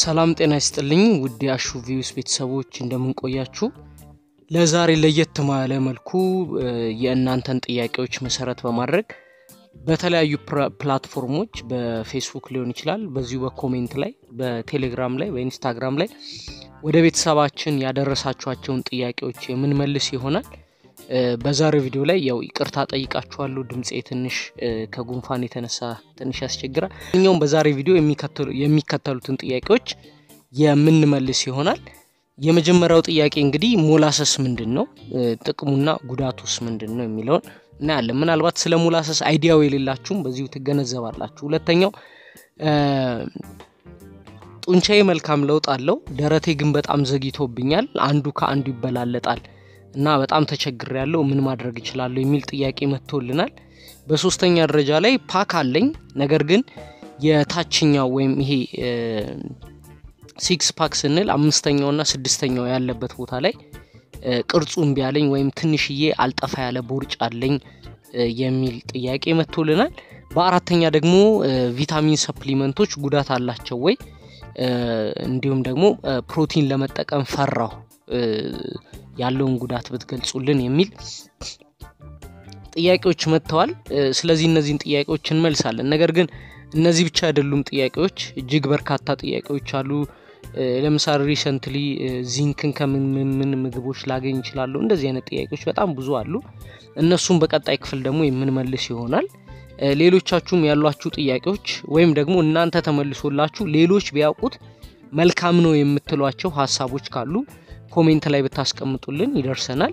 ሰላም ጤና ይስጥልኝ ውድ የአሹ ቪውስ ቤተሰቦች እንደምንቆያችሁ። ለዛሬ ለየት ማለ መልኩ የእናንተን ጥያቄዎች መሰረት በማድረግ በተለያዩ ፕላትፎርሞች በፌስቡክ ሊሆን ይችላል፣ በዚሁ በኮሜንት ላይ፣ በቴሌግራም ላይ፣ በኢንስታግራም ላይ ወደ ቤተሰባችን ያደረሳችኋቸውን ጥያቄዎች የምንመልስ ይሆናል። በዛሬው ቪዲዮ ላይ ያው ይቅርታ ጠይቃችኋለሁ። ድምፄ ትንሽ ከጉንፋን የተነሳ ትንሽ ያስቸግራል። እኛውም በዛሬ ቪዲዮ የሚከተሉትን ጥያቄዎች የምንመልስ ይሆናል። የመጀመሪያው ጥያቄ እንግዲህ ሞላሰስ ምንድን ነው፣ ጥቅሙና ጉዳቱስ ምንድን ነው የሚለውን እናያለን። ምናልባት ስለ ሞላሰስ አይዲያው የሌላችሁም በዚሁ ትገነዘባላችሁ። ሁለተኛው ጡንቻዬ መልካም ለውጥ አለው፣ ደረቴ ግን በጣም ዘግይቶብኛል፣ አንዱ ከአንዱ ይበላለጣል እና በጣም ተቸግር ያለው ምን ማድረግ እችላለሁ የሚል ጥያቄ መጥቶልናል። በሶስተኛ ደረጃ ላይ ፓክ አለኝ፣ ነገር ግን የታችኛው ወይም ይሄ ሲክስ ፓክ ስንል ና ስድስተኛው ያለበት ቦታ ላይ ቅርጹ ቢያለኝ ወይም ትንሽዬ አልጠፋ ያለ ቦርጭ አለኝ የሚል ጥያቄ መጥቶልናል። በአራተኛ ደግሞ ቪታሚን ሰፕሊመንቶች ጉዳት አላቸው ወይ እንዲሁም ደግሞ ፕሮቲን ለመጠቀም ፈራሁ ያለውን ጉዳት ብትገልጹልን የሚል ጥያቄዎች መጥተዋል። ስለዚህ እነዚህን ጥያቄዎች እንመልሳለን። ነገር ግን እነዚህ ብቻ አይደሉም ጥያቄዎች፣ እጅግ በርካታ ጥያቄዎች አሉ። ለምሳሌ ሪሰንትሊ ዚንክን ከምንምን ምግቦች ላገኝ ይችላሉ እንደዚህ አይነት ጥያቄዎች በጣም ብዙ አሉ። እነሱም በቀጣይ ክፍል ደግሞ የምንመልስ ይሆናል። ሌሎቻችሁም ያሏችሁ ጥያቄዎች ወይም ደግሞ እናንተ ተመልሶላችሁ ሌሎች ቢያውቁት መልካም ነው የምትሏቸው ሀሳቦች ካሉ ኮሜንት ላይ ብታስቀምጡልን ይደርሰናል።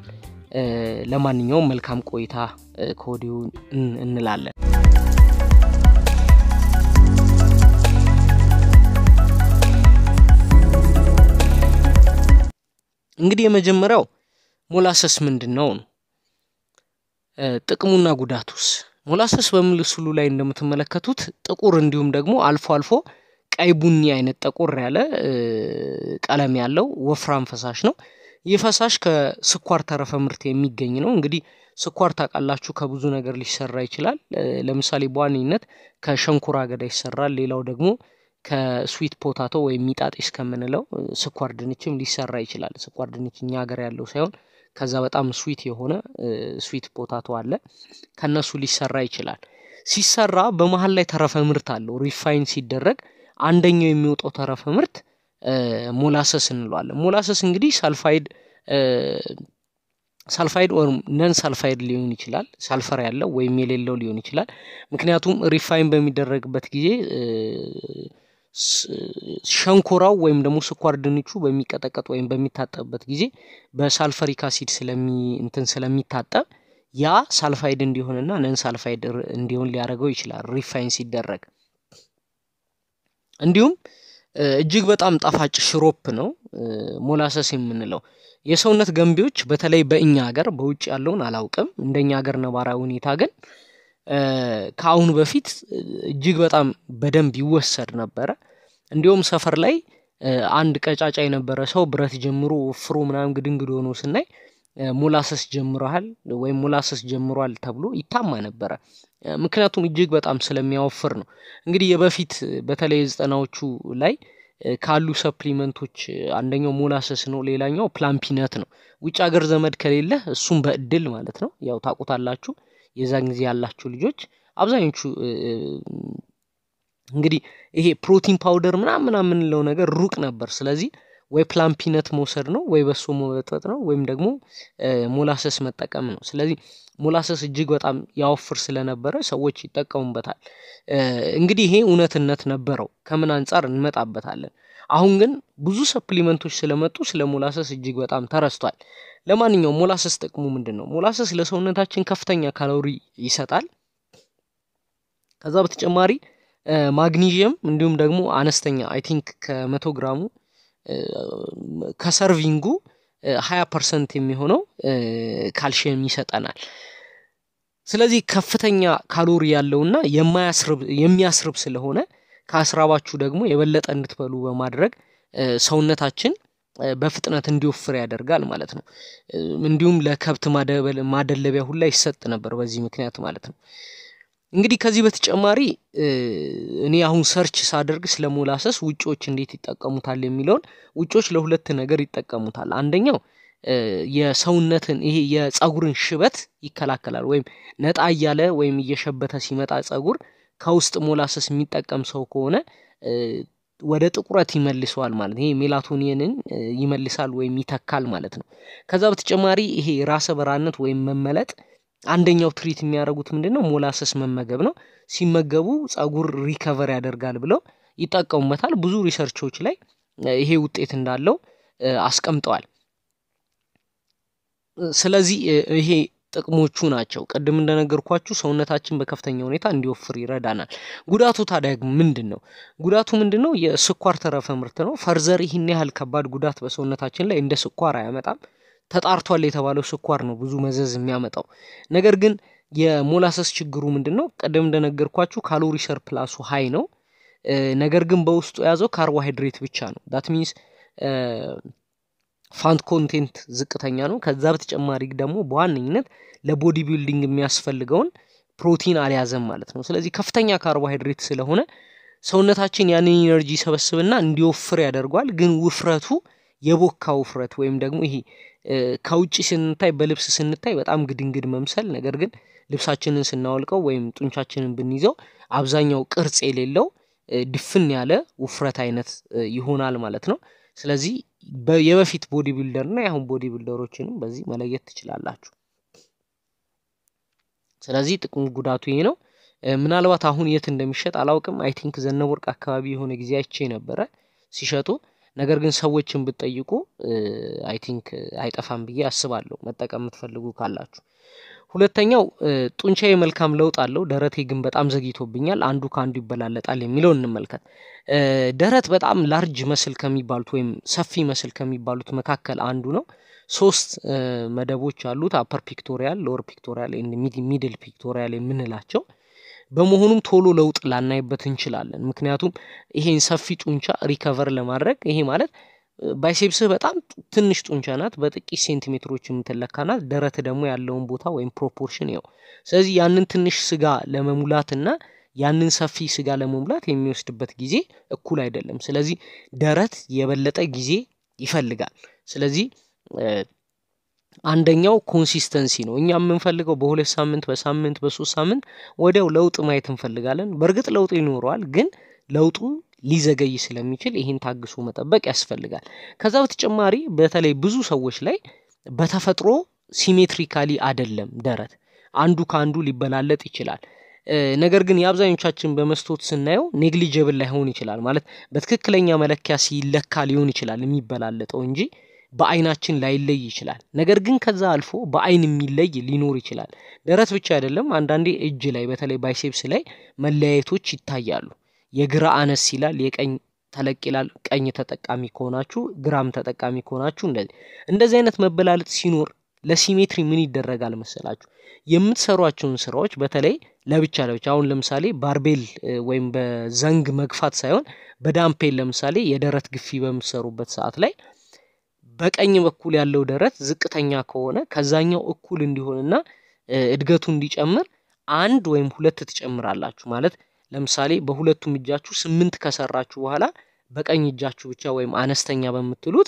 ለማንኛውም መልካም ቆይታ ከወዲሁ እንላለን። እንግዲህ የመጀመሪያው ሞላሰስ ምንድን ነው ነው። ጥቅሙና ጉዳቱስ? ሞላሰስ በምስሉ ላይ እንደምትመለከቱት ጥቁር እንዲሁም ደግሞ አልፎ አልፎ ቀይ ቡኒ አይነት ጠቆር ያለ ቀለም ያለው ወፍራም ፈሳሽ ነው። ይህ ፈሳሽ ከስኳር ተረፈ ምርት የሚገኝ ነው። እንግዲህ ስኳር ታቃላችሁ ከብዙ ነገር ሊሰራ ይችላል። ለምሳሌ በዋነኝነት ከሸንኮራ አገዳ ይሰራል። ሌላው ደግሞ ከስዊት ፖታቶ ወይም ሚጣጤ እስከምንለው ስኳር ድንችም ሊሰራ ይችላል። ስኳር ድንች እኛ ሀገር ያለው ሳይሆን ከዛ በጣም ስዊት የሆነ ስዊት ፖታቶ አለ። ከነሱ ሊሰራ ይችላል። ሲሰራ በመሀል ላይ ተረፈ ምርት አለው ሪፋይን ሲደረግ አንደኛው የሚወጣው ተረፈ ምርት ሞላሰስ እንለዋለን። ሞላሰስ እንግዲህ ሳልፋይድ ሳልፋይድ ወይም ነን ሳልፋይድ ሊሆን ይችላል፣ ሳልፈር ያለው ወይም የሌለው ሊሆን ይችላል። ምክንያቱም ሪፋይን በሚደረግበት ጊዜ ሸንኮራው ወይም ደግሞ ስኳር ድንቹ በሚቀጠቀጥ ወይም በሚታጠብበት ጊዜ በሳልፈሪክ አሲድ እንትን ስለሚታጠብ ያ ሳልፋይድ እንዲሆንና ነን ሳልፋይድ እንዲሆን ሊያደርገው ይችላል ሪፋይን ሲደረግ እንዲሁም እጅግ በጣም ጣፋጭ ሽሮፕ ነው ሞላሰስ የምንለው የሰውነት ገንቢዎች በተለይ በእኛ ሀገር በውጭ ያለውን አላውቅም እንደኛ ሀገር ነባራዊ ሁኔታ ግን ከአሁን በፊት እጅግ በጣም በደንብ ይወሰድ ነበረ። እንዲሁም ሰፈር ላይ አንድ ቀጫጫ የነበረ ሰው ብረት ጀምሮ ወፍሮ ምናም ግድንግድ ሆኖ ስናይ ሞላሰስ ጀምረሃል ወይም ሞላሰስ ጀምሯል ተብሎ ይታማ ነበረ። ምክንያቱም እጅግ በጣም ስለሚያወፍር ነው። እንግዲህ የበፊት በተለይ ዘጠናዎቹ ላይ ካሉ ሰፕሊመንቶች አንደኛው ሞላሰስ ነው። ሌላኛው ፕላምፒነት ነው። ውጭ ሀገር ዘመድ ከሌለ እሱም በእድል ማለት ነው ያው ታቁታላችሁ የዛን ጊዜ ያላችሁ ልጆች አብዛኞቹ እንግዲህ ይሄ ፕሮቲን ፓውደር ምናምን ምናምን የምንለው ነገር ሩቅ ነበር። ስለዚህ ወይ ፕላምፒነት መውሰድ ነው ወይ በሱ መበጠጥ ነው ወይም ደግሞ ሞላሰስ መጠቀም ነው። ስለዚህ ሞላሰስ እጅግ በጣም ያወፍር ስለነበረ ሰዎች ይጠቀሙበታል። እንግዲህ ይሄ እውነትነት ነበረው፣ ከምን አንጻር እንመጣበታለን። አሁን ግን ብዙ ሰፕሊመንቶች ስለመጡ ስለ ሞላሰስ እጅግ በጣም ተረስቷል። ለማንኛውም ሞላሰስ ጥቅሙ ምንድን ነው? ሞላሰስ ለሰውነታችን ከፍተኛ ካሎሪ ይሰጣል። ከዛ በተጨማሪ ማግኒዥየም እንዲሁም ደግሞ አነስተኛ አይ ቲንክ ከመቶ ግራሙ ከሰርቪንጉ ሀያ ፐርሰንት የሚሆነው ካልሽየም ይሰጠናል። ስለዚህ ከፍተኛ ካሎሪ ያለውና የሚያስርብ ስለሆነ ከአስራባችሁ ደግሞ የበለጠ እንድትበሉ በማድረግ ሰውነታችን በፍጥነት እንዲወፍር ያደርጋል ማለት ነው። እንዲሁም ለከብት ማደለቢያ ሁላ ይሰጥ ነበር በዚህ ምክንያት ማለት ነው። እንግዲህ ከዚህ በተጨማሪ እኔ አሁን ሰርች ሳደርግ ስለ ሞላሰስ ውጮች እንዴት ይጠቀሙታል የሚለውን ውጮች ለሁለት ነገር ይጠቀሙታል። አንደኛው የሰውነትን ይሄ የፀጉርን ሽበት ይከላከላል። ወይም ነጣ እያለ ወይም እየሸበተ ሲመጣ ፀጉር ከውስጥ ሞላሰስ የሚጠቀም ሰው ከሆነ ወደ ጥቁረት ይመልሰዋል ማለት ይሄ ሜላቶኒንን ይመልሳል ወይም ይተካል ማለት ነው። ከዛ በተጨማሪ ይሄ ራሰ በራነት ወይም መመለጥ አንደኛው ትሪት የሚያደርጉት ምንድን ነው? ሞላሰስ መመገብ ነው። ሲመገቡ ጸጉር ሪከቨር ያደርጋል ብለው ይጠቀሙበታል። ብዙ ሪሰርቾች ላይ ይሄ ውጤት እንዳለው አስቀምጠዋል። ስለዚህ ይሄ ጥቅሞቹ ናቸው። ቅድም እንደነገርኳችሁ ሰውነታችን በከፍተኛ ሁኔታ እንዲወፍር ይረዳናል። ጉዳቱ ታዲያ ምንድን ነው? ጉዳቱ ምንድን ነው? የስኳር ተረፈ ምርት ነው። ፈርዘር ይህን ያህል ከባድ ጉዳት በሰውነታችን ላይ እንደ ስኳር አያመጣም። ተጣርቷል የተባለው ስኳር ነው ብዙ መዘዝ የሚያመጣው። ነገር ግን የሞላሰስ ችግሩ ምንድን ነው? ቀደም እንደነገርኳችሁ ካሎሪ ሰርፕላሱ ሀይ ነው። ነገር ግን በውስጡ የያዘው ካርቦሃይድሬት ብቻ ነው። ዳት ሚንስ ፋንት ኮንቴንት ዝቅተኛ ነው። ከዛ በተጨማሪ ደግሞ በዋነኝነት ለቦዲ ቢልዲንግ የሚያስፈልገውን ፕሮቲን አልያዘም ማለት ነው። ስለዚህ ከፍተኛ ካርቦሃይድሬት ስለሆነ ሰውነታችን ያንን ኢነርጂ ሰበስብና እንዲወፍር ያደርጓል። ግን ውፍረቱ የቦካ ውፍረት ወይም ደግሞ ይሄ ከውጭ ስንታይ በልብስ ስንታይ በጣም ግድንግድ መምሰል፣ ነገር ግን ልብሳችንን ስናወልቀው ወይም ጡንቻችንን ብንይዘው አብዛኛው ቅርጽ የሌለው ድፍን ያለ ውፍረት አይነት ይሆናል ማለት ነው። ስለዚህ የበፊት ቦዲ ቢልደር እና የአሁን ቦዲ ቢልደሮችንም በዚህ መለየት ትችላላችሁ። ስለዚህ ጥቅሙ ጉዳቱ ይሄ ነው። ምናልባት አሁን የት እንደሚሸጥ አላውቅም። አይ ቲንክ ዘነበወርቅ አካባቢ የሆነ ጊዜ አይቼ ነበረ ሲሸጡ ነገር ግን ሰዎችን ብትጠይቁ አይ ቲንክ አይጠፋም ብዬ አስባለሁ መጠቀም የምትፈልጉ ካላችሁ ሁለተኛው ጡንቻ መልካም ለውጥ አለው ደረቴ ግን በጣም ዘግይቶብኛል አንዱ ከአንዱ ይበላለጣል የሚለው እንመልከት ደረት በጣም ላርጅ መስል ከሚባሉት ወይም ሰፊ መስል ከሚባሉት መካከል አንዱ ነው ሶስት መደቦች አሉት አፐር ፒክቶሪያል ሎወር ፒክቶሪያል ሚድል ፒክቶሪያል የምንላቸው በመሆኑም ቶሎ ለውጥ ላናይበት እንችላለን። ምክንያቱም ይሄን ሰፊ ጡንቻ ሪከቨር ለማድረግ ይሄ ማለት ባይሴፕስህ በጣም ትንሽ ጡንቻ ናት፣ በጥቂት ሴንቲሜትሮች የምትለካ ናት። ደረት ደግሞ ያለውን ቦታ ወይም ፕሮፖርሽን ያው። ስለዚህ ያንን ትንሽ ስጋ ለመሙላትና ያንን ሰፊ ስጋ ለመሙላት የሚወስድበት ጊዜ እኩል አይደለም። ስለዚህ ደረት የበለጠ ጊዜ ይፈልጋል። ስለዚህ አንደኛው ኮንሲስተንሲ ነው። እኛ የምንፈልገው በሁለት ሳምንት፣ በሳምንት፣ በሶስት ሳምንት ወዲያው ለውጥ ማየት እንፈልጋለን። በእርግጥ ለውጥ ይኖረዋል፣ ግን ለውጡ ሊዘገይ ስለሚችል ይህን ታግሶ መጠበቅ ያስፈልጋል። ከዛ በተጨማሪ በተለይ ብዙ ሰዎች ላይ በተፈጥሮ ሲሜትሪካሊ አደለም ደረት፣ አንዱ ከአንዱ ሊበላለጥ ይችላል። ነገር ግን የአብዛኞቻችን በመስቶት ስናየው ኔግሊጀብል ላይሆን ይችላል ማለት በትክክለኛ መለኪያ ሲለካ ሊሆን ይችላል የሚበላለጠው እንጂ በአይናችን ላይለይ ይችላል። ነገር ግን ከዛ አልፎ በአይን የሚለይ ሊኖር ይችላል። ደረት ብቻ አይደለም፣ አንዳንዴ እጅ ላይ በተለይ ባይሴፕስ ላይ መለያየቶች ይታያሉ። የግራ አነስ ይላል፣ የቀኝ ተለቅ ይላል። ቀኝ ተጠቃሚ ከሆናችሁ ግራም ተጠቃሚ ከሆናችሁ እንደዚህ እንደዚህ አይነት መበላለጥ ሲኖር ለሲሜትሪ ምን ይደረጋል መሰላችሁ? የምትሰሯቸውን ስራዎች በተለይ ለብቻ ለብቻ አሁን ለምሳሌ ባርቤል ወይም በዘንግ መግፋት ሳይሆን በዳምፔል ለምሳሌ የደረት ግፊ በምትሰሩበት ሰዓት ላይ በቀኝ በኩል ያለው ደረት ዝቅተኛ ከሆነ ከዛኛው እኩል እንዲሆንና እድገቱ እንዲጨምር አንድ ወይም ሁለት ትጨምራላችሁ። ማለት ለምሳሌ በሁለቱም እጃችሁ ስምንት ከሰራችሁ በኋላ በቀኝ እጃችሁ ብቻ ወይም አነስተኛ በምትሉት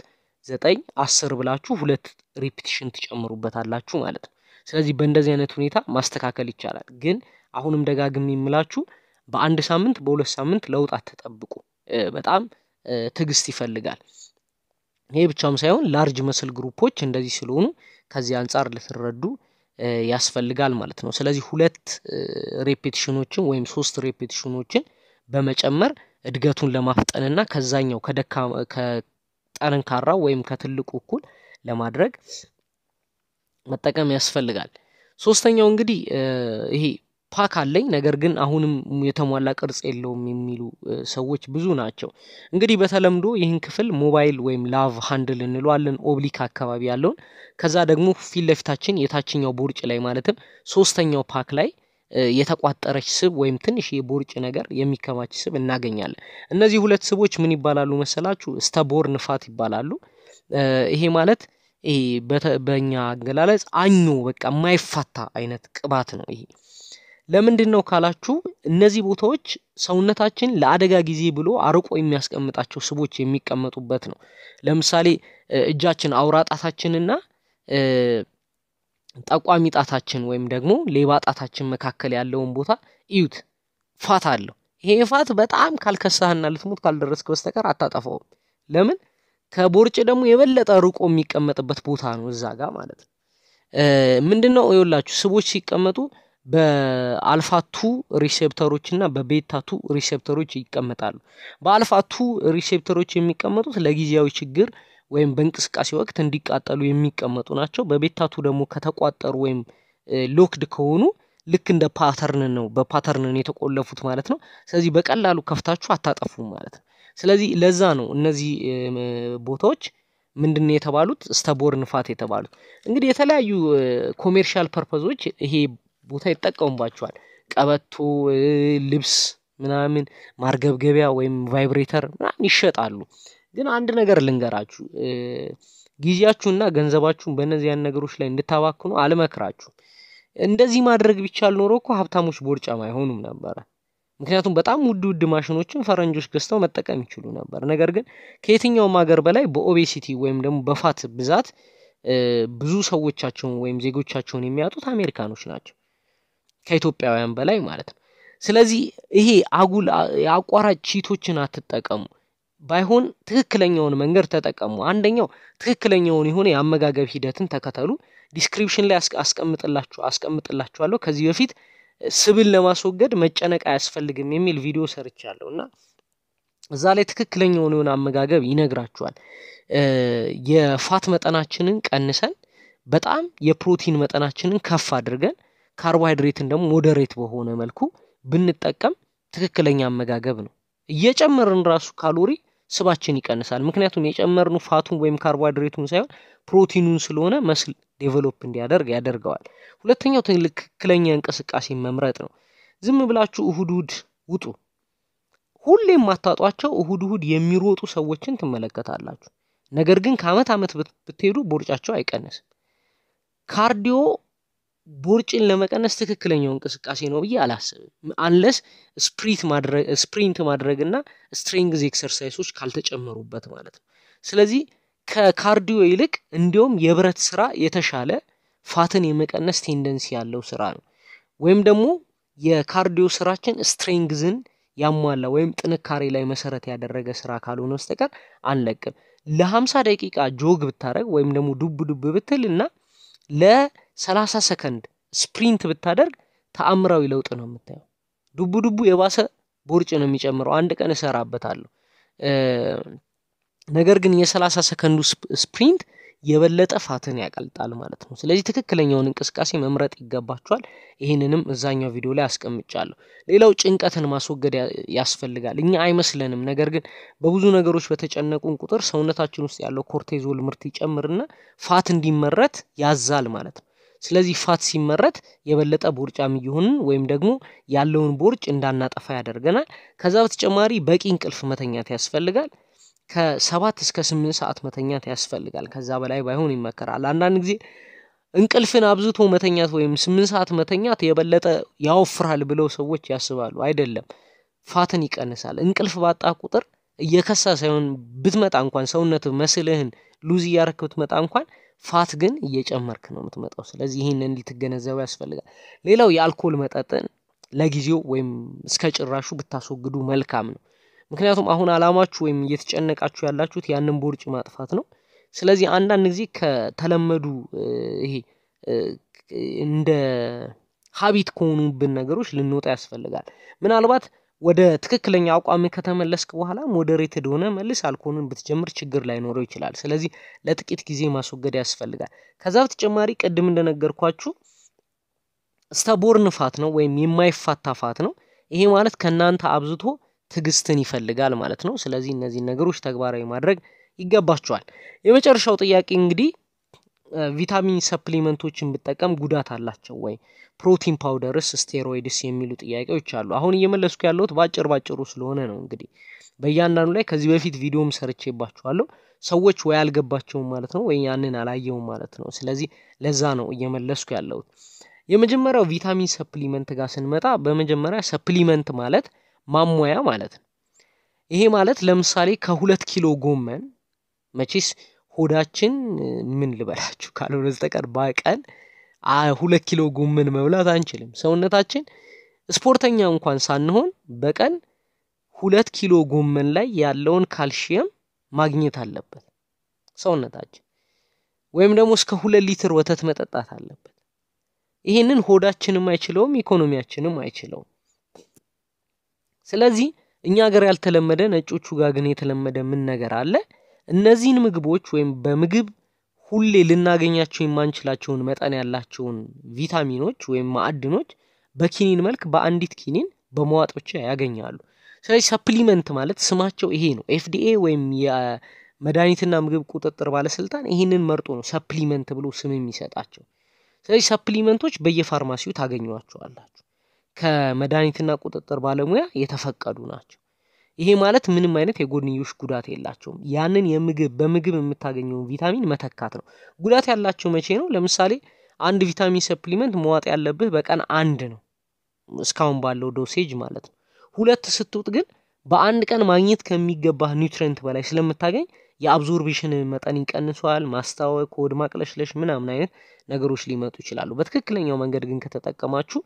ዘጠኝ አስር ብላችሁ ሁለት ሪፒቲሽን ትጨምሩበታላችሁ ማለት ነው። ስለዚህ በእንደዚህ አይነት ሁኔታ ማስተካከል ይቻላል። ግን አሁንም ደጋግሜ የምላችሁ በአንድ ሳምንት በሁለት ሳምንት ለውጥ አትጠብቁ። በጣም ትዕግስት ይፈልጋል። ይሄ ብቻም ሳይሆን ላርጅ መስል ግሩፖች እንደዚህ ስለሆኑ ከዚህ አንጻር ልትረዱ ያስፈልጋል ማለት ነው። ስለዚህ ሁለት ሬፔቲሽኖችን ወይም ሶስት ሬፔቲሽኖችን በመጨመር እድገቱን ለማፍጠንና ከዛኛው ከጠንካራ ወይም ከትልቁ እኩል ለማድረግ መጠቀም ያስፈልጋል። ሶስተኛው እንግዲህ ይሄ ፓክ አለኝ ነገር ግን አሁንም የተሟላ ቅርጽ የለውም የሚሉ ሰዎች ብዙ ናቸው። እንግዲህ በተለምዶ ይህን ክፍል ሞባይል ወይም ላቭ ሃንድል እንለዋለን፣ ኦብሊክ አካባቢ ያለውን ከዛ ደግሞ ፊት ለፊታችን የታችኛው ቦርጭ ላይ ማለትም ሶስተኛው ፓክ ላይ የተቋጠረች ስብ ወይም ትንሽ የቦርጭ ነገር የሚከማች ስብ እናገኛለን። እነዚህ ሁለት ስቦች ምን ይባላሉ መሰላችሁ? ስተቦርን ንፋት ይባላሉ። ይሄ ማለት ይሄ በእኛ አገላለጽ አኞ በቃ የማይፋታ አይነት ቅባት ነው ይሄ ለምንድን ነው ካላችሁ እነዚህ ቦታዎች ሰውነታችን ለአደጋ ጊዜ ብሎ አርቆ የሚያስቀምጣቸው ስቦች የሚቀመጡበት ነው። ለምሳሌ እጃችን አውራ ጣታችንና ጠቋሚ ጣታችን ወይም ደግሞ ሌባ ጣታችን መካከል ያለውን ቦታ እዩት። ፋት አለው። ይሄ ፋት በጣም ካልከሳህና ልትሞት ካልደረስክ በስተቀር አታጠፋውም። ለምን? ከቦርጭ ደግሞ የበለጠ ርቆ የሚቀመጥበት ቦታ ነው እዛ ጋር ማለት ነው። ምንድን ነው ይኸውላችሁ ስቦች ሲቀመጡ በአልፋቱ ሪሴፕተሮች እና በቤታቱ ሪሴፕተሮች ይቀመጣሉ። በአልፋቱ ሪሴፕተሮች የሚቀመጡት ለጊዜያዊ ችግር ወይም በእንቅስቃሴ ወቅት እንዲቃጠሉ የሚቀመጡ ናቸው። በቤታቱ ደግሞ ከተቋጠሩ ወይም ሎክድ ከሆኑ ልክ እንደ ፓተርን ነው፣ በፓተርንን የተቆለፉት ማለት ነው። ስለዚህ በቀላሉ ከፍታችሁ አታጠፉም ማለት ነው። ስለዚህ ለዛ ነው እነዚህ ቦታዎች ምንድን የተባሉት ስተቦርን የተባሉት እንግዲህ የተለያዩ ኮሜርሻል ፐርፐዞች ይሄ ቦታ ይጠቀሙባቸዋል። ቀበቶ፣ ልብስ ምናምን ማርገብገቢያ ወይም ቫይብሬተር ምናምን ይሸጣሉ። ግን አንድ ነገር ልንገራችሁ፣ ጊዜያችሁና ገንዘባችሁን በእነዚያን ነገሮች ላይ እንድታባክኑ አልመክራችሁም። እንደዚህ ማድረግ ቢቻል ኖሮ እኮ ሀብታሞች ቦርጫም አይሆኑም ነበረ። ምክንያቱም በጣም ውድ ውድ ማሽኖችን ፈረንጆች ገዝተው መጠቀም ይችሉ ነበር። ነገር ግን ከየትኛውም ሀገር በላይ በኦቤሲቲ ወይም ደግሞ በፋት ብዛት ብዙ ሰዎቻቸውን ወይም ዜጎቻቸውን የሚያጡት አሜሪካኖች ናቸው። ከኢትዮጵያውያን በላይ ማለት ነው። ስለዚህ ይሄ አጉል የአቋራጭ ቺቶችን አትጠቀሙ። ባይሆን ትክክለኛውን መንገድ ተጠቀሙ። አንደኛው ትክክለኛውን የሆነ የአመጋገብ ሂደትን ተከተሉ። ዲስክሪፕሽን ላይ አስቀምጥላችሁ አስቀምጥላችኋለሁ። ከዚህ በፊት ስብል ለማስወገድ መጨነቅ አያስፈልግም የሚል ቪዲዮ ሰርቻለሁ እና እዛ ላይ ትክክለኛውን የሆነ አመጋገብ ይነግራችኋል። የፋት መጠናችንን ቀንሰን በጣም የፕሮቲን መጠናችንን ከፍ አድርገን ካርቦሃይድሬትን ደግሞ ሞዴሬት በሆነ መልኩ ብንጠቀም ትክክለኛ አመጋገብ ነው። እየጨመርን ራሱ ካሎሪ ስባችን ይቀንሳል። ምክንያቱም የጨመርኑ ፋቱን ወይም ካርቦሃይድሬቱን ሳይሆን ፕሮቲኑን ስለሆነ መስል ዴቨሎፕ እንዲያደርግ ያደርገዋል። ሁለተኛው ትክክለኛ እንቅስቃሴ መምረጥ ነው። ዝም ብላችሁ እሁድ እሁድ ውጡ። ሁሌም ማታጧቸው እሁድ እሁድ የሚሮጡ ሰዎችን ትመለከታላችሁ። ነገር ግን ከአመት አመት ብትሄዱ ቦርጫቸው አይቀንስም። ካርዲዮ ቦርጭን ለመቀነስ ትክክለኛው እንቅስቃሴ ነው ብዬ አላስብም። አንለስ ማድረግ ስፕሪንት ማድረግና ስትሬንግዝ ኤክሰርሳይሶች ካልተጨመሩበት ማለት ነው። ስለዚህ ከካርዲዮ ይልቅ እንዲሁም የብረት ስራ የተሻለ ፋትን የመቀነስ ቴንደንሲ ያለው ስራ ነው። ወይም ደግሞ የካርዲዮ ስራችን ስትሬንግዝን ያሟላ ወይም ጥንካሬ ላይ መሰረት ያደረገ ስራ ካልሆነ በስተቀር አንለቅም። ለሀምሳ ደቂቃ ጆግ ብታደረግ ወይም ደግሞ ዱብ ዱብ ብትል እና ለ ሰላሳ ሰከንድ ስፕሪንት ብታደርግ ተአምራዊ ለውጥ ነው የምታየው። ዱቡ ዱቡ የባሰ ቦርጭ ነው የሚጨምረው። አንድ ቀን እሰራበታለሁ። ነገር ግን የሰላሳ ሰከንዱ ስፕሪንት የበለጠ ፋትን ያቀልጣል ማለት ነው። ስለዚህ ትክክለኛውን እንቅስቃሴ መምረጥ ይገባቸዋል። ይህንንም እዛኛው ቪዲዮ ላይ አስቀምጫለሁ። ሌላው ጭንቀትን ማስወገድ ያስፈልጋል። እኛ አይመስለንም፣ ነገር ግን በብዙ ነገሮች በተጨነቁን ቁጥር ሰውነታችን ውስጥ ያለው ኮርቴዞል ምርት ይጨምርና ፋት እንዲመረት ያዛል ማለት ነው። ስለዚህ ፋት ሲመረት የበለጠ ቦርጫም እየሆንን ወይም ደግሞ ያለውን ቦርጭ እንዳናጠፋ ያደርገናል። ከዛ በተጨማሪ በቂ እንቅልፍ መተኛት ያስፈልጋል። ከሰባት እስከ ስምንት ሰዓት መተኛት ያስፈልጋል። ከዛ በላይ ባይሆን ይመከራል። አንዳንድ ጊዜ እንቅልፍን አብዝቶ መተኛት ወይም ስምንት ሰዓት መተኛት የበለጠ ያወፍራል ብለው ሰዎች ያስባሉ። አይደለም፣ ፋትን ይቀንሳል። እንቅልፍ ባጣ ቁጥር እየከሳ ሳይሆን ብትመጣ እንኳን ሰውነት መስልህን ሉዝ እያረክ ብትመጣ እንኳን ፋት ግን እየጨመርክ ነው የምትመጣው። ስለዚህ ይህን እንዲትገነዘቡ ያስፈልጋል። ሌላው የአልኮል መጠጥን ለጊዜው ወይም እስከ ጭራሹ ብታስወግዱ መልካም ነው። ምክንያቱም አሁን አላማችሁ ወይም እየተጨነቃችሁ ያላችሁት ያንን ቦርጭ ማጥፋት ነው። ስለዚህ አንዳንድ ጊዜ ከተለመዱ ይሄ እንደ ሀቢት ከሆኑብን ነገሮች ልንወጣ ያስፈልጋል ምናልባት ወደ ትክክለኛ አቋም ከተመለስክ በኋላ ሞዴሬትድ ሆነ መልስ አልኮሆልን ብትጀምር ችግር ላይኖረው ይችላል። ስለዚህ ለጥቂት ጊዜ ማስወገድ ያስፈልጋል። ከዛ በተጨማሪ ቅድም እንደነገርኳችሁ ስተቦርን ፋት ነው ወይም የማይፋታ ፋት ነው። ይሄ ማለት ከእናንተ አብዝቶ ትዕግስትን ይፈልጋል ማለት ነው። ስለዚህ እነዚህ ነገሮች ተግባራዊ ማድረግ ይገባቸዋል። የመጨረሻው ጥያቄ እንግዲህ ቪታሚን ሰፕሊመንቶችን ብጠቀም ጉዳት አላቸው ወይ? ፕሮቲን ፓውደርስ፣ ስቴሮይድስ የሚሉ ጥያቄዎች አሉ። አሁን እየመለስኩ ያለሁት ባጭር ባጭሩ ስለሆነ ነው። እንግዲህ በእያንዳንዱ ላይ ከዚህ በፊት ቪዲዮም ሰርቼባችኋለሁ። ሰዎች ወይ አልገባቸውም ማለት ነው ወይ ያንን አላየውም ማለት ነው። ስለዚህ ለዛ ነው እየመለስኩ ያለሁት። የመጀመሪያው ቪታሚን ሰፕሊመንት ጋር ስንመጣ በመጀመሪያ ሰፕሊመንት ማለት ማሟያ ማለት ነው። ይሄ ማለት ለምሳሌ ከሁለት ኪሎ ጎመን መቼስ ሆዳችን ምን ልበላችሁ ካልሆነ በስተቀር በቀን ሁለት ኪሎ ጎመን መብላት አንችልም። ሰውነታችን ስፖርተኛ እንኳን ሳንሆን በቀን ሁለት ኪሎ ጎመን ላይ ያለውን ካልሽየም ማግኘት አለበት ሰውነታችን። ወይም ደግሞ እስከ ሁለት ሊትር ወተት መጠጣት አለበት። ይህንን ሆዳችንም አይችለውም፣ ኢኮኖሚያችንም አይችለውም። ስለዚህ እኛ ሀገር ያልተለመደ ነጮቹ ጋር ግን የተለመደ ምን ነገር አለ? እነዚህን ምግቦች ወይም በምግብ ሁሌ ልናገኛቸው የማንችላቸውን መጠን ያላቸውን ቪታሚኖች ወይም ማዕድኖች በኪኒን መልክ በአንዲት ኪኒን በመዋጦች ያገኛሉ። ስለዚህ ሰፕሊመንት ማለት ስማቸው ይሄ ነው። ኤፍዲኤ ወይም የመድኃኒትና ምግብ ቁጥጥር ባለስልጣን ይህንን መርጦ ነው ሰፕሊመንት ብሎ ስም የሚሰጣቸው። ስለዚህ ሰፕሊመንቶች በየፋርማሲው ታገኟቸዋላችሁ። ከመድኃኒትና ቁጥጥር ባለሙያ የተፈቀዱ ናቸው። ይሄ ማለት ምንም አይነት የጎንዮሽ ጉዳት የላቸውም። ያንን የምግብ በምግብ የምታገኘውን ቪታሚን መተካት ነው። ጉዳት ያላቸው መቼ ነው? ለምሳሌ አንድ ቪታሚን ሰፕሊመንት መዋጥ ያለብህ በቀን አንድ ነው፣ እስካሁን ባለው ዶሴጅ ማለት ነው። ሁለት ስትውጥ ግን በአንድ ቀን ማግኘት ከሚገባህ ኒውትሪንት በላይ ስለምታገኝ የአብዞርቤሽን መጠን ይቀንሰዋል። ማስታወክ፣ ሆድ ማቅለሽለሽ ምናምን አይነት ነገሮች ሊመጡ ይችላሉ። በትክክለኛው መንገድ ግን ከተጠቀማችሁ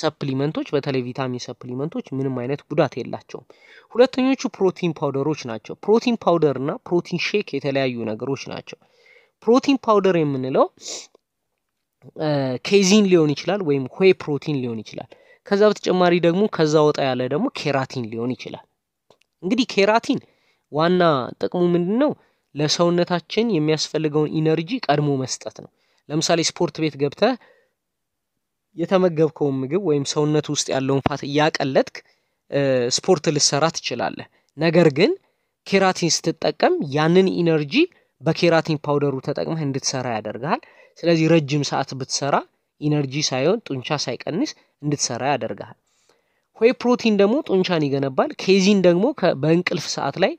ሰፕሊመንቶች በተለይ ቪታሚን ሰፕሊመንቶች ምንም አይነት ጉዳት የላቸውም። ሁለተኞቹ ፕሮቲን ፓውደሮች ናቸው። ፕሮቲን ፓውደር እና ፕሮቲን ሼክ የተለያዩ ነገሮች ናቸው። ፕሮቲን ፓውደር የምንለው ኬዚን ሊሆን ይችላል ወይም ሆይ ፕሮቲን ሊሆን ይችላል። ከዛ በተጨማሪ ደግሞ ከዛ ወጣ ያለ ደግሞ ኬራቲን ሊሆን ይችላል። እንግዲህ ኬራቲን ዋና ጥቅሙ ምንድን ነው? ለሰውነታችን የሚያስፈልገውን ኢነርጂ ቀድሞ መስጠት ነው። ለምሳሌ ስፖርት ቤት ገብተ የተመገብከውን ምግብ ወይም ሰውነት ውስጥ ያለውን ፋት እያቀለጥክ ስፖርት ልሰራ ትችላለህ። ነገር ግን ኬራቲን ስትጠቀም ያንን ኢነርጂ በኬራቲን ፓውደሩ ተጠቅመህ እንድትሰራ ያደርግሃል። ስለዚህ ረጅም ሰዓት ብትሰራ ኢነርጂ ሳይሆን ጡንቻ ሳይቀንስ እንድትሰራ ያደርግሃል። ሆይ ፕሮቲን ደግሞ ጡንቻን ይገነባል። ኬዚን ደግሞ በእንቅልፍ ሰዓት ላይ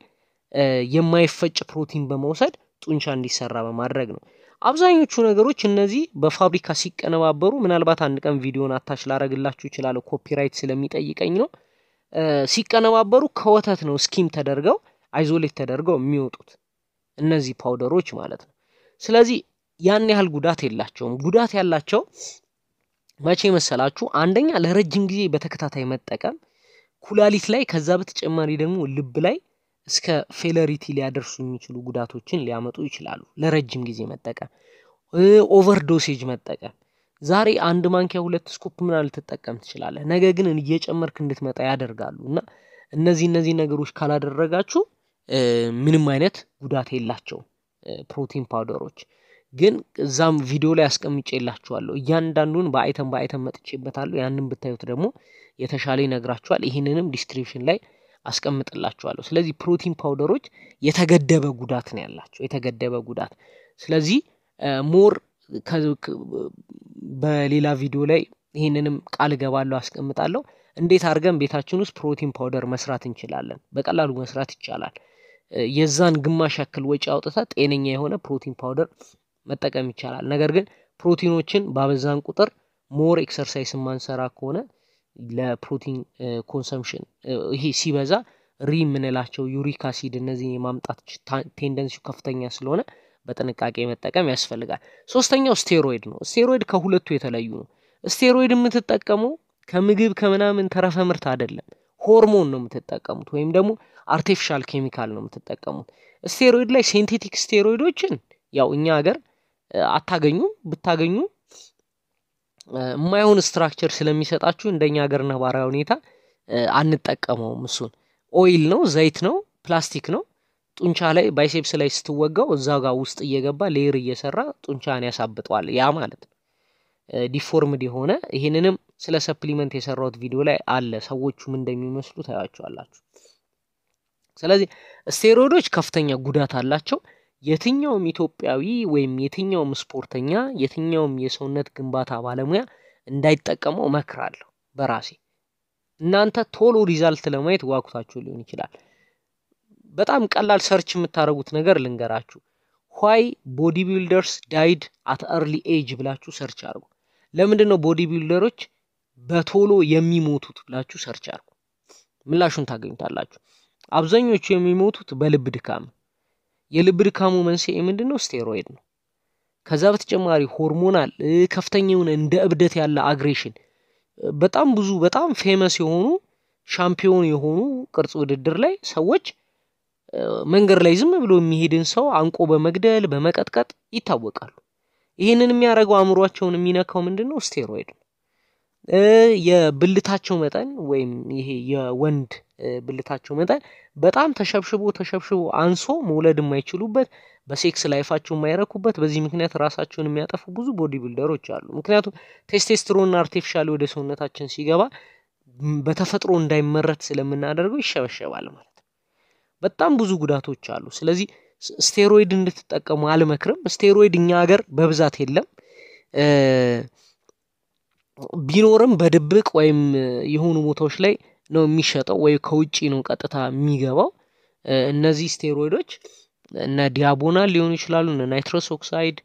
የማይፈጭ ፕሮቲን በመውሰድ ጡንቻ እንዲሰራ በማድረግ ነው። አብዛኞቹ ነገሮች እነዚህ በፋብሪካ ሲቀነባበሩ ምናልባት አንድ ቀን ቪዲዮን አታች ላረግላችሁ ይችላለ ኮፒራይት ስለሚጠይቀኝ ነው። ሲቀነባበሩ ከወተት ነው ስኪም ተደርገው አይዞሌት ተደርገው የሚወጡት እነዚህ ፓውደሮች ማለት ነው። ስለዚህ ያን ያህል ጉዳት የላቸውም። ጉዳት ያላቸው መቼ መሰላችሁ? አንደኛ ለረጅም ጊዜ በተከታታይ መጠቀም ኩላሊት ላይ፣ ከዛ በተጨማሪ ደግሞ ልብ ላይ እስከ ፌለሪቲ ሊያደርሱ የሚችሉ ጉዳቶችን ሊያመጡ ይችላሉ። ለረጅም ጊዜ መጠቀም፣ ኦቨር ዶሴጅ መጠቀም። ዛሬ አንድ ማንኪያ ሁለት ስኩፕ ምናምን ልትጠቀም ትችላለህ። ነገ ግን እየጨመርክ እንድትመጣ ያደርጋሉ እና እነዚህ እነዚህ ነገሮች ካላደረጋችሁ ምንም አይነት ጉዳት የላቸውም ፕሮቲን ፓውደሮች። ግን እዛም ቪዲዮ ላይ አስቀምጭ የላችኋለሁ እያንዳንዱን በአይተም በአይተም መጥቼበታለሁ። ያንን ብታዩት ደግሞ የተሻለ ይነግራችኋል። ይህንንም ዲስክሪፕሽን ላይ አስቀምጥላችኋለሁ። ስለዚህ ፕሮቲን ፓውደሮች የተገደበ ጉዳት ነው ያላቸው፣ የተገደበ ጉዳት። ስለዚህ ሞር በሌላ ቪዲዮ ላይ ይህንንም ቃል እገባለሁ አስቀምጣለሁ። እንዴት አድርገን ቤታችን ውስጥ ፕሮቲን ፓውደር መስራት እንችላለን? በቀላሉ መስራት ይቻላል። የዛን ግማሽ ያክል ወጪ አውጥተ ጤነኛ የሆነ ፕሮቲን ፓውደር መጠቀም ይቻላል። ነገር ግን ፕሮቲኖችን ባበዛን ቁጥር ሞር ኤክሰርሳይስ ማንሰራ ከሆነ ለፕሮቲን ኮንሰምሽን ይሄ ሲበዛ ሪ የምንላቸው ዩሪክ አሲድ እነዚህ የማምጣት ቴንደንሲ ከፍተኛ ስለሆነ በጥንቃቄ መጠቀም ያስፈልጋል። ሶስተኛው ስቴሮይድ ነው። ስቴሮይድ ከሁለቱ የተለዩ ነው። ስቴሮይድ የምትጠቀመው ከምግብ ከምናምን ተረፈ ምርት አይደለም፣ ሆርሞን ነው የምትጠቀሙት ወይም ደግሞ አርቲፊሻል ኬሚካል ነው የምትጠቀሙት። ስቴሮይድ ላይ ሴንቴቲክ ስቴሮይዶችን ያው እኛ ሀገር አታገኙም፣ ብታገኙ የማይሆን ስትራክቸር ስለሚሰጣችሁ እንደኛ ሀገር ነባራዊ ሁኔታ አንጠቀመውም። እሱን ኦይል ነው፣ ዘይት ነው፣ ፕላስቲክ ነው። ጡንቻ ላይ ባይሴፕስ ላይ ስትወጋው እዛ ጋር ውስጥ እየገባ ሌየር እየሰራ ጡንቻን ያሳብጠዋል። ያ ማለት ነው ዲፎርምድ የሆነ ይህንንም ስለ ሰፕሊመንት የሰራውት ቪዲዮ ላይ አለ። ሰዎቹም እንደሚመስሉ ታያቸዋላችሁ። ስለዚህ ስቴሮይዶች ከፍተኛ ጉዳት አላቸው። የትኛውም ኢትዮጵያዊ ወይም የትኛውም ስፖርተኛ የትኛውም የሰውነት ግንባታ ባለሙያ እንዳይጠቀመው እመክራለሁ በራሴ እናንተ ቶሎ ሪዛልት ለማየት ዋኩታችሁ ሊሆን ይችላል። በጣም ቀላል ሰርች የምታደርጉት ነገር ልንገራችሁ ዋይ ቦዲ ቢልደርስ ዳይድ አት አርሊ ኤጅ ብላችሁ ሰርች አድርጉ። ለምንድን ነው ቦዲ ቢልደሮች በቶሎ የሚሞቱት ብላችሁ ሰርች አድርጉ። ምላሹን ታገኙታላችሁ። አብዛኞቹ የሚሞቱት በልብ ድካም የልብ ድካሙ መንስኤ ምንድን ነው? ስቴሮይድ ነው። ከዛ በተጨማሪ ሆርሞናል ከፍተኛ የሆነ እንደ እብደት ያለ አግሬሽን በጣም ብዙ በጣም ፌመስ የሆኑ ሻምፒዮን የሆኑ ቅርጽ ውድድር ላይ ሰዎች መንገድ ላይ ዝም ብሎ የሚሄድን ሰው አንቆ በመግደል በመቀጥቀጥ ይታወቃሉ። ይህንን የሚያደርገው አእምሯቸውን የሚነካው ምንድን ነው? ስቴሮይድ ነው። የብልታቸው መጠን ወይም ይሄ የወንድ ብልታቸው መጠን በጣም ተሸብሽቦ ተሸብሽቦ አንሶ መውለድ የማይችሉበት በሴክስ ላይፋቸው የማይረኩበት በዚህ ምክንያት ራሳቸውን የሚያጠፉ ብዙ ቦዲ ቢልደሮች አሉ። ምክንያቱም ቴስቴስትሮን አርቲፊሻል ወደ ሰውነታችን ሲገባ በተፈጥሮ እንዳይመረት ስለምናደርገው ይሸበሸባል ማለት ነው። በጣም ብዙ ጉዳቶች አሉ። ስለዚህ ስቴሮይድ እንድትጠቀሙ አልመክርም። ስቴሮይድ እኛ ሀገር በብዛት የለም። ቢኖርም በድብቅ ወይም የሆኑ ቦታዎች ላይ ነው የሚሸጠው ወይ ከውጭ ነው ቀጥታ የሚገባው። እነዚህ ስቴሮይዶች እነ ዲያቦናል ሊሆኑ ይችላሉ፣ እነ ናይትሮስ ኦክሳይድ፣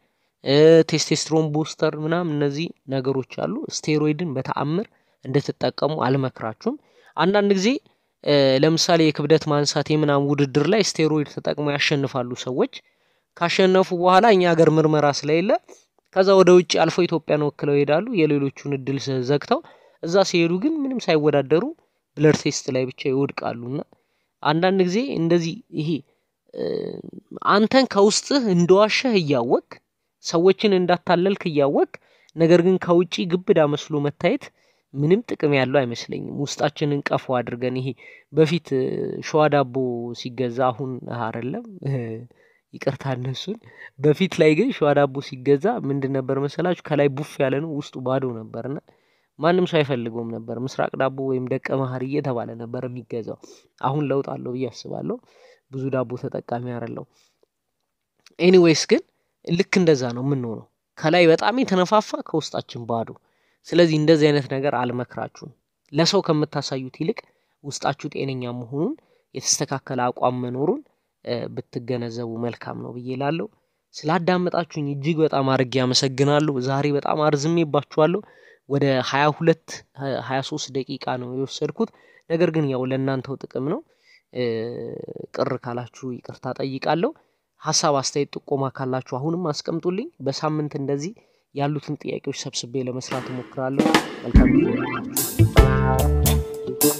ቴስቴስትሮን ቡስተር ምናም እነዚህ ነገሮች አሉ። ስቴሮይድን በተአምር እንድትጠቀሙ አልመክራችሁም። አንዳንድ ጊዜ ለምሳሌ የክብደት ማንሳት የምናም ውድድር ላይ ስቴሮይድ ተጠቅመው ያሸንፋሉ ሰዎች። ካሸነፉ በኋላ እኛ ሀገር ምርመራ ስለሌለ ከዛ ወደ ውጭ አልፎ ኢትዮጵያን ወክለው ይሄዳሉ። የሌሎቹን እድል ዘግተው እዛ ሲሄዱ ግን ምንም ሳይወዳደሩ ብለድ ቴስት ላይ ብቻ ይወድቃሉ። እና አንዳንድ ጊዜ እንደዚህ ይሄ አንተን ከውስጥህ እንደዋሸህ እያወቅ ሰዎችን እንዳታለልክ እያወቅ ነገር ግን ከውጪ ግብዳ መስሎ መታየት ምንም ጥቅም ያለው አይመስለኝም። ውስጣችንን ቀፎ አድርገን ይሄ በፊት ሸዋ ዳቦ ሲገዛ አሁን አይደለም ይቅርታ እነሱን በፊት ላይ ግን ሸዋ ዳቦ ሲገዛ ምንድን ነበር መሰላችሁ? ከላይ ቡፍ ያለ ነው፣ ውስጡ ባዶ ነበር ማንም ሰው አይፈልገውም ነበር። ምስራቅ ዳቦ ወይም ደቀ መሀር እየተባለ ነበር የሚገዛው። አሁን ለውጥ አለው ብዬ አስባለሁ። ብዙ ዳቦ ተጠቃሚ አረለው ኤኒዌይስ ግን ልክ እንደዛ ነው የምንሆነው። ከላይ በጣም የተነፋፋ ከውስጣችን ባዶ። ስለዚህ እንደዚህ አይነት ነገር አልመክራችሁም። ለሰው ከምታሳዩት ይልቅ ውስጣችሁ ጤነኛ መሆኑን የተስተካከለ አቋም መኖሩን ብትገነዘቡ መልካም ነው ብዬ እላለሁ። ስላዳመጣችሁኝ እጅግ በጣም አድርጌ አመሰግናለሁ። ዛሬ በጣም አርዝሜባችኋለሁ። ወደ 22 23 ደቂቃ ነው የወሰድኩት። ነገር ግን ያው ለእናንተው ጥቅም ነው። ቅር ካላችሁ ይቅርታ ጠይቃለሁ። ሀሳብ፣ አስተያየት፣ ጥቆማ ካላችሁ አሁንም አስቀምጡልኝ። በሳምንት እንደዚህ ያሉትን ጥያቄዎች ሰብስቤ ለመስራት እሞክራለሁ። መልካም